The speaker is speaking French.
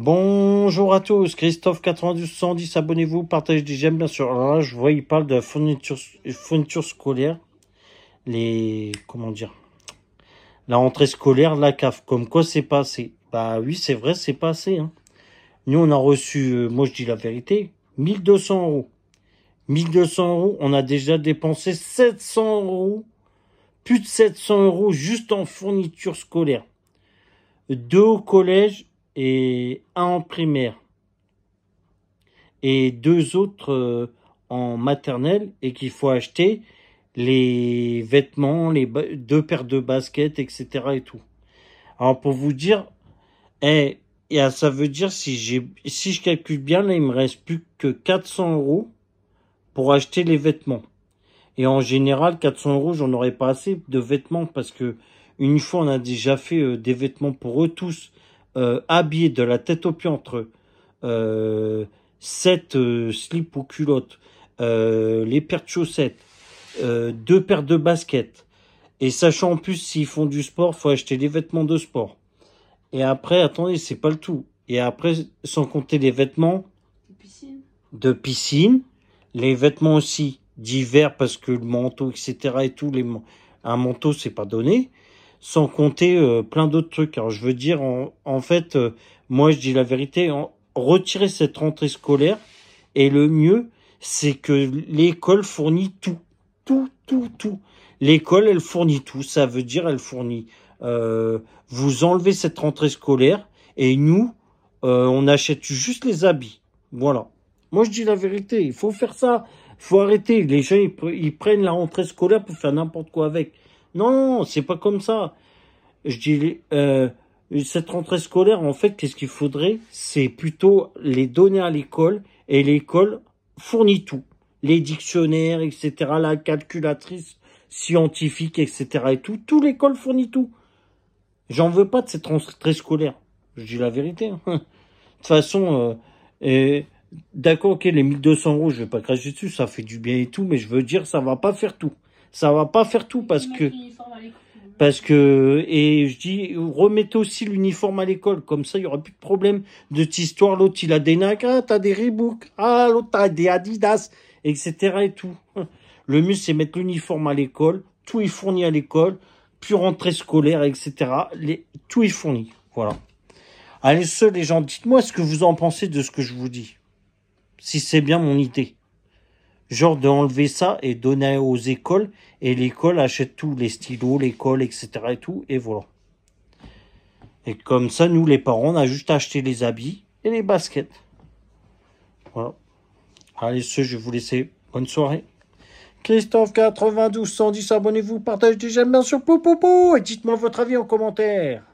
Bonjour à tous, Christophe 92, 110, abonnez-vous, partagez des j'aime bien sûr. Alors là, je vois, il parle de fourniture, fourniture scolaire, les, comment dire, la rentrée scolaire, la CAF, comme quoi c'est pas assez. Bah oui, c'est vrai, c'est pas assez. Hein. Nous, on a reçu, euh, moi je dis la vérité, 1200 euros. 1200 euros, on a déjà dépensé 700 euros, plus de 700 euros juste en fourniture scolaire. Deux collèges un en primaire et deux autres euh, en maternelle et qu'il faut acheter les vêtements, les deux paires de baskets, etc. et tout. Alors pour vous dire, eh, et, ça veut dire si je calcule bien, là il me reste plus que 400 euros pour acheter les vêtements. Et en général, 400 euros, j'en aurais pas assez de vêtements parce que une fois on a déjà fait euh, des vêtements pour eux tous habillés euh, habillé de la tête aux pieds entre euh, sept euh, slips ou culottes, euh, les paires de chaussettes, deux paires de baskets, et sachant en plus s'ils font du sport, faut acheter des vêtements de sport. Et après, attendez, c'est pas le tout. Et après, sans compter les vêtements de piscine, les vêtements aussi d'hiver parce que le manteau, etc. et tout, les, un manteau, c'est pas donné sans compter euh, plein d'autres trucs. Alors je veux dire, en, fait, euh, moi je dis la vérité, en, retirer cette rentrée scolaire, et le mieux, c'est que l'école fournit tout, tout, tout, tout. L'école, elle fournit tout, ça veut dire elle fournit. Euh, vous enlevez cette rentrée scolaire, et nous, on achète juste les habits. Voilà. Moi je dis la vérité, il faut faire ça. Il Faut arrêter. Les gens, ils prennent la rentrée scolaire pour faire n'importe quoi avec. Non, c'est pas comme ça. Je dis, euh, cette rentrée scolaire, en fait, qu'est-ce qu'il faudrait C'est plutôt les donner à l'école et l'école fournit tout. Les dictionnaires, etc., la calculatrice scientifique, etc. et tout. Tout l'école fournit tout. J'en veux pas de cette rentrée scolaire. Je dis la vérité. Hein. De toute façon, euh, et d'accord, ok, les 1200 euros, je vais pas cracher dessus, ça fait du bien et tout, mais je veux dire, ça va pas faire tout. Ça va pas faire tout parce que parce que et je dis remettez aussi l'uniforme à l'école comme ça il y aura plus de problème de cette histoire l'autre il a des Nagas t'as des Reebok ah l'autre t'as des Adidas etc et tout le mieux c'est mettre l'uniforme à l'école tout est fourni à l'école puis rentrée scolaire etc les, tout est fourni voilà allez seuls les gens dites-moi ce que vous en pensez de ce que je vous dis si c'est bien mon idée genre d'enlever ça et donner aux écoles, et l'école achète tout, les stylos, l'école, etc. et tout, et voilà. Et comme ça, nous, les parents, on a juste acheté les habits et les baskets. Voilà. Allez, ce je vais vous laisser. Bonne soirée. Christophe 92 110, abonnez-vous, partagez, j'aime bien sûr, pou, pou, pou et dites-moi votre avis en commentaire.